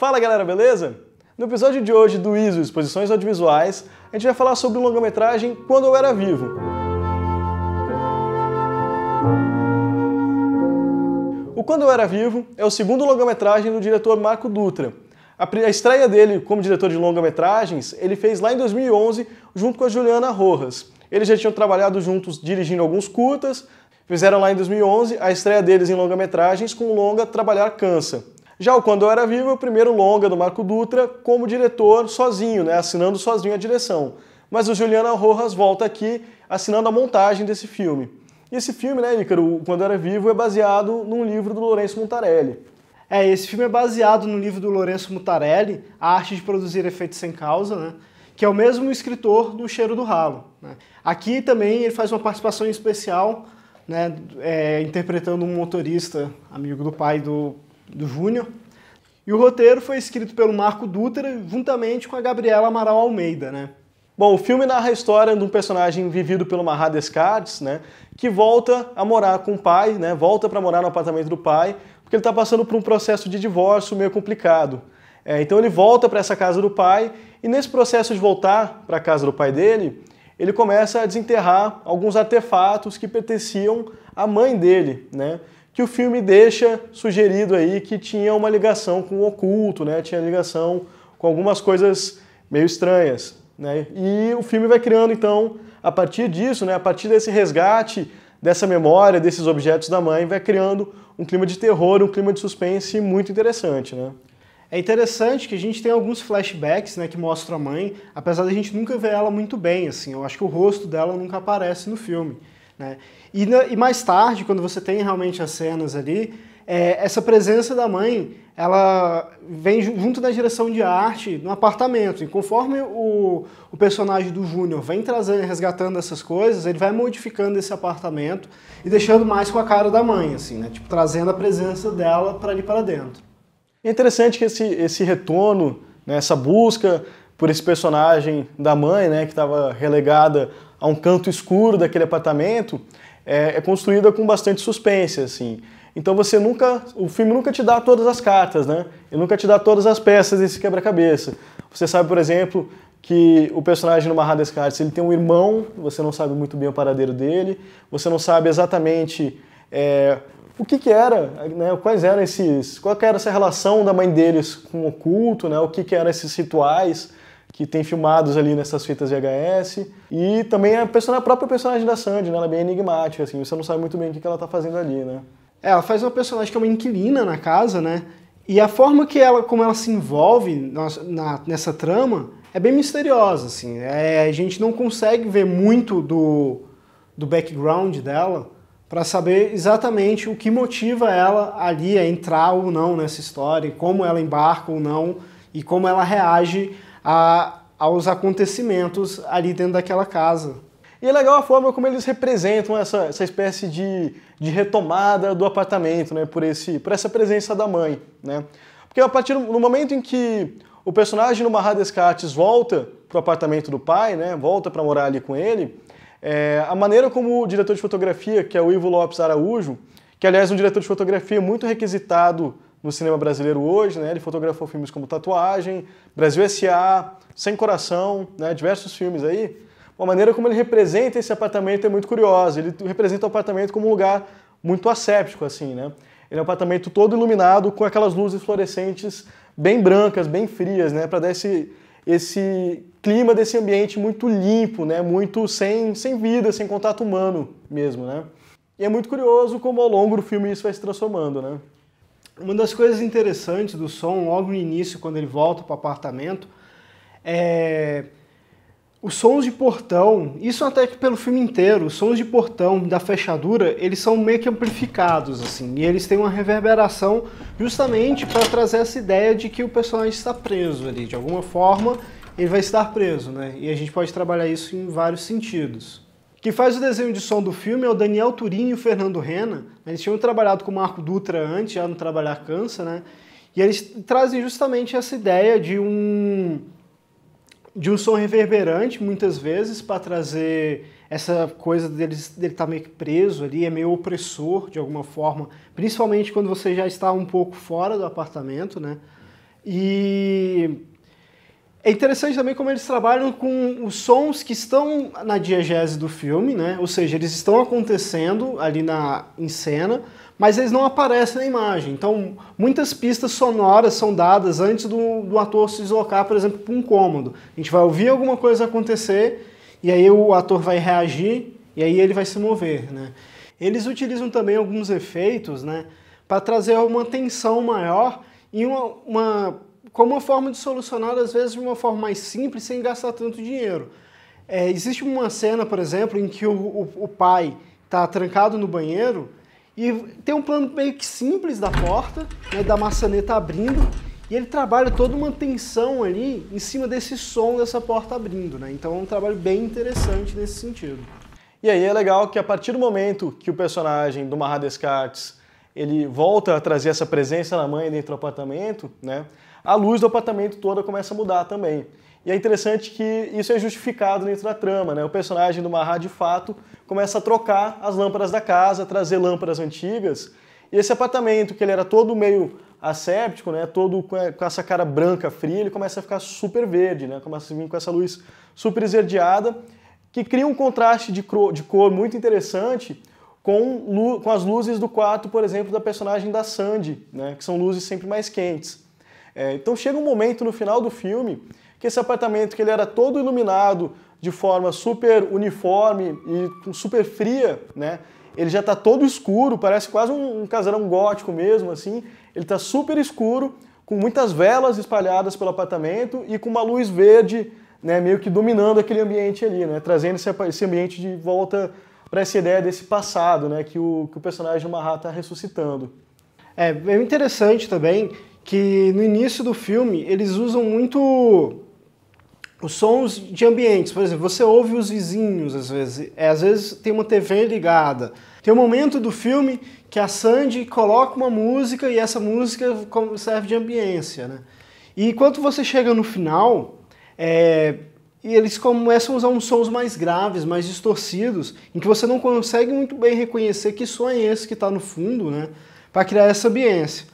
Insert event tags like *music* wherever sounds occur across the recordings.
Fala galera, beleza? No episódio de hoje do ISO Exposições Audiovisuais, a gente vai falar sobre o longa-metragem Quando Eu Era Vivo. O Quando Eu Era Vivo é o segundo longa-metragem do diretor Marco Dutra. A estreia dele como diretor de longa-metragens ele fez lá em 2011 junto com a Juliana Rojas. Eles já tinham trabalhado juntos dirigindo alguns curtas, fizeram lá em 2011 a estreia deles em longa-metragens com o longa Trabalhar Cansa. Já o Quando Eu Era Vivo é o primeiro longa do Marco Dutra como diretor sozinho, né, assinando sozinho a direção. Mas o Juliana Rojas volta aqui assinando a montagem desse filme. E esse filme, né, Ícaro, o Quando Eu Era Vivo, é baseado num livro do Lourenço Montarelli. É, esse filme é baseado no livro do Lourenço Mutarelli, A Arte de Produzir Efeitos Sem Causa, né? que é o mesmo escritor do Cheiro do Ralo. Né? Aqui também ele faz uma participação especial, né? É, interpretando um motorista, amigo do pai do do Júnior. E o roteiro foi escrito pelo Marco Dutra, juntamente com a Gabriela Amaral Almeida, né? Bom, o filme narra a história de um personagem vivido pelo Mahá Descartes, né, que volta a morar com o pai, né, volta para morar no apartamento do pai, porque ele está passando por um processo de divórcio meio complicado. É, então ele volta para essa casa do pai e nesse processo de voltar para a casa do pai dele, ele começa a desenterrar alguns artefatos que pertenciam à mãe dele, né? que o filme deixa sugerido aí que tinha uma ligação com o oculto, né? Tinha ligação com algumas coisas meio estranhas, né? E o filme vai criando então a partir disso, né? A partir desse resgate dessa memória, desses objetos da mãe, vai criando um clima de terror, um clima de suspense muito interessante, né? É interessante que a gente tem alguns flashbacks, né, que mostram a mãe, apesar da gente nunca ver ela muito bem, assim. Eu acho que o rosto dela nunca aparece no filme. Né? E, e, mais tarde, quando você tem realmente as cenas ali, é, essa presença da mãe, ela vem junto da direção de arte no apartamento. E conforme o, o personagem do Júnior vem trazendo, resgatando essas coisas, ele vai modificando esse apartamento e deixando mais com a cara da mãe, assim, né? Tipo, trazendo a presença dela para ali para dentro. É interessante que esse, esse retorno, né, essa busca por esse personagem da mãe, né, que estava relegada a um canto escuro daquele apartamento, é, é, construída com bastante suspense, assim. Então você nunca, o filme nunca te dá todas as cartas, né? Ele nunca te dá todas as peças desse quebra-cabeça. Você sabe, por exemplo, que o personagem do Mahad Descartes ele tem um irmão, você não sabe muito bem o paradeiro dele, você não sabe exatamente é, o que, que era, né, quais eram esses, qual era essa relação da mãe deles com o culto, né, o que, que eram esses rituais que tem filmados ali nessas fitas VHS. E também a, a própria personagem da Sandy, né? Ela é bem enigmática, assim, você não sabe muito bem o que ela tá fazendo ali, né? É, ela faz uma personagem que é uma inquilina na casa, né? E a forma que ela, como ela se envolve na, na, nessa trama é bem misteriosa, assim. É, a gente não consegue ver muito do, do background dela para saber exatamente o que motiva ela ali a entrar ou não nessa história, como ela embarca ou não e como ela reage a, aos acontecimentos ali dentro daquela casa. E é legal a forma como eles representam essa, essa espécie de, de retomada do apartamento, né, por, esse, por essa presença da mãe. Né? Porque a partir do momento em que o personagem no Barra Descartes volta para o apartamento do pai, né, volta para morar ali com ele, é, a maneira como o diretor de fotografia, que é o Ivo Lopes Araújo, que aliás é um diretor de fotografia muito requisitado no cinema brasileiro hoje, né? Ele fotografou filmes como Tatuagem, Brasil S.A., Sem Coração, né? Diversos filmes aí. A maneira como ele representa esse apartamento é muito curiosa. Ele representa o apartamento como um lugar muito asséptico, assim, né? Ele é um apartamento todo iluminado com aquelas luzes fluorescentes bem brancas, bem frias, né? Para dar esse, esse clima desse ambiente muito limpo, né? Muito sem, sem vida, sem contato humano mesmo, né? E é muito curioso como ao longo do filme isso vai se transformando, né? Uma das coisas interessantes do som, logo no início, quando ele volta para o apartamento, é os sons de portão, isso até que pelo filme inteiro, os sons de portão da fechadura, eles são meio que amplificados, assim, e eles têm uma reverberação justamente para trazer essa ideia de que o personagem está preso ali, de alguma forma ele vai estar preso, né? E a gente pode trabalhar isso em vários sentidos. Quem faz o desenho de som do filme é o Daniel Turim e o Fernando Rena. Eles tinham trabalhado com o Marco Dutra antes, já no Trabalhar Cansa, né? E eles trazem justamente essa ideia de um de um som reverberante muitas vezes para trazer essa coisa dele dele estar tá meio que preso ali, é meio opressor de alguma forma, principalmente quando você já está um pouco fora do apartamento, né? E é interessante também como eles trabalham com os sons que estão na diegese do filme, né? Ou seja, eles estão acontecendo ali na em cena, mas eles não aparecem na imagem. Então, muitas pistas sonoras são dadas antes do, do ator se deslocar, por exemplo, para um cômodo. A gente vai ouvir alguma coisa acontecer e aí o ator vai reagir e aí ele vai se mover, né? Eles utilizam também alguns efeitos, né, para trazer uma tensão maior e uma, uma como uma forma de solucionar, às vezes, de uma forma mais simples, sem gastar tanto dinheiro. É, existe uma cena, por exemplo, em que o, o, o pai está trancado no banheiro e tem um plano meio que simples da porta, né, da maçaneta abrindo, e ele trabalha toda uma tensão ali em cima desse som dessa porta abrindo. Né? Então é um trabalho bem interessante nesse sentido. E aí é legal que a partir do momento que o personagem do Marra Descartes ele volta a trazer essa presença da mãe dentro do apartamento, né? a luz do apartamento toda começa a mudar também. E é interessante que isso é justificado dentro da trama, né? O personagem do Mahar, de fato, começa a trocar as lâmpadas da casa, trazer lâmpadas antigas. E esse apartamento, que ele era todo meio asséptico, né? Todo com essa cara branca fria, ele começa a ficar super verde, né? Começa a vir com essa luz super esverdeada, que cria um contraste de cor muito interessante com, com as luzes do quarto, por exemplo, da personagem da Sandy, né? Que são luzes sempre mais quentes. É, então chega um momento no final do filme que esse apartamento que ele era todo iluminado de forma super uniforme e super fria, né? Ele já está todo escuro, parece quase um, um casarão gótico mesmo, assim. Ele está super escuro, com muitas velas espalhadas pelo apartamento e com uma luz verde, né, meio que dominando aquele ambiente ali, né, trazendo esse, esse ambiente de volta para essa ideia desse passado, né, que o, que o personagem de Mahat está ressuscitando. É bem é interessante também que no início do filme eles usam muito os sons de ambientes. Por exemplo, você ouve os vizinhos às vezes. É, às vezes tem uma TV ligada. Tem um momento do filme que a Sandy coloca uma música e essa música serve de ambiência, né? E quando você chega no final, é, eles começam a usar uns sons mais graves, mais distorcidos, em que você não consegue muito bem reconhecer que som é esse que está no fundo, né? Para criar essa ambiência.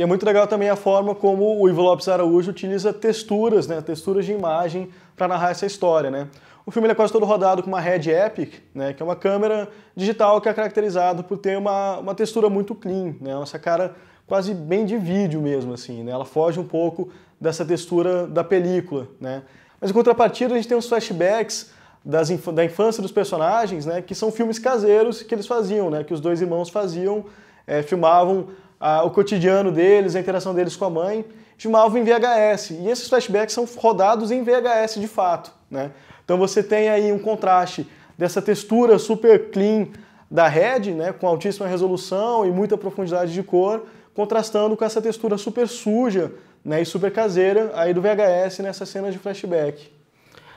E é muito legal também a forma como o Ivo Lopes Araújo utiliza texturas, né, texturas de imagem para narrar essa história, né. O filme é quase todo rodado com uma Red Epic, né, que é uma câmera digital que é caracterizada por ter uma, uma textura muito clean, né, essa cara quase bem de vídeo mesmo, assim, né, ela foge um pouco dessa textura da película, né. Mas em contrapartida a gente tem uns flashbacks das inf da infância dos personagens, né, que são filmes caseiros que eles faziam, né, que os dois irmãos faziam, é, filmavam a, o cotidiano deles, a interação deles com a mãe, de uma alvo em VHS. E esses flashbacks são rodados em VHS de fato. Né? Então você tem aí um contraste dessa textura super clean da Red, né, com altíssima resolução e muita profundidade de cor, contrastando com essa textura super suja né, e super caseira aí do VHS nessa cena de flashback.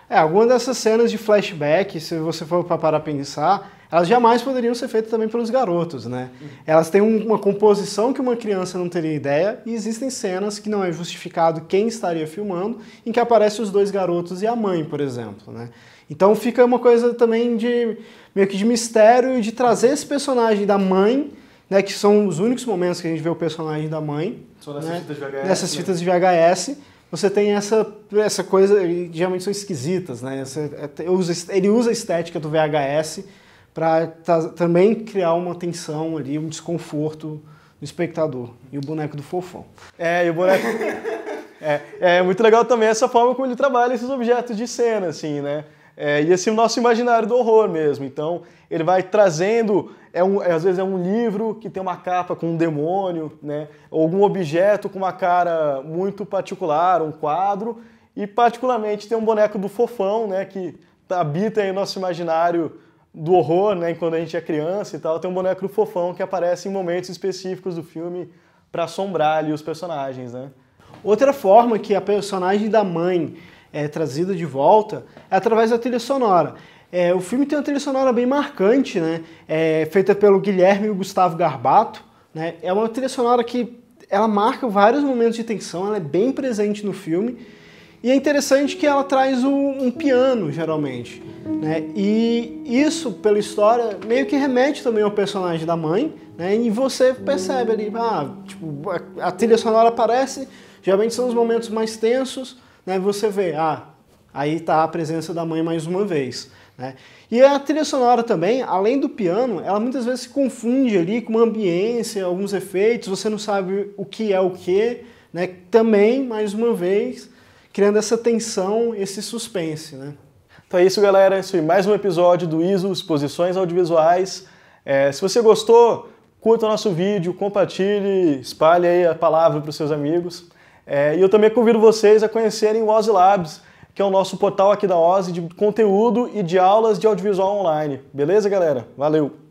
É, alguma dessas cenas de flashback, se você for para parar pensar, elas jamais poderiam ser feitas também pelos garotos, né? Uhum. Elas têm uma composição que uma criança não teria ideia e existem cenas que não é justificado quem estaria filmando, em que aparecem os dois garotos e a mãe, por exemplo, né? Então fica uma coisa também de meio que de mistério de trazer esse personagem da mãe, né, que são os únicos momentos que a gente vê o personagem da mãe, Só nessas né? fitas de VHS, nessas né? fitas de VHS você tem essa, essa coisa, geralmente são esquisitas, né? É, ele usa a estética do VHS para também criar uma tensão ali, um desconforto no espectador. E o boneco do fofão. É, e o boneco... *laughs* é, é muito legal também essa forma como ele trabalha esses objetos de cena, assim, né? É, e assim, o nosso imaginário do horror mesmo. Então, ele vai trazendo, é um, é, às vezes é um livro que tem uma capa com um demônio, né? Ou algum objeto com uma cara muito particular, um quadro. E, particularmente, tem um boneco do fofão, né? Que habita aí o nosso imaginário do horror, né? Quando a gente é criança e tal, tem um boneco do fofão que aparece em momentos específicos do filme para assombrar ali os personagens, né? Outra forma que a personagem da mãe é, trazida de volta é através da trilha sonora. É, o filme tem uma trilha sonora bem marcante, né? É, feita pelo Guilherme e o Gustavo Garbato. Né? É uma trilha sonora que ela marca vários momentos de tensão, ela é bem presente no filme. E é interessante que ela traz um, um piano, geralmente. Né? E isso, pela história, meio que remete também ao personagem da mãe. Né? E você percebe ali, ah, tipo, a, a trilha sonora aparece, geralmente são os momentos mais tensos, né, você vê, ah, aí está a presença da mãe mais uma vez. Né? E a trilha sonora também, além do piano, ela muitas vezes se confunde ali com uma ambiência, alguns efeitos, você não sabe o que é o que, né? também, mais uma vez, criando essa tensão, esse suspense. Né? Então é isso, galera. Esse foi mais um episódio do ISO Exposições Audiovisuais. É, se você gostou, curta o nosso vídeo, compartilhe, espalhe a palavra para os seus amigos. É, e eu também convido vocês a conhecerem o Ozzy Labs, que é o nosso portal aqui da OZ de conteúdo e de aulas de audiovisual online. Beleza, galera? Valeu!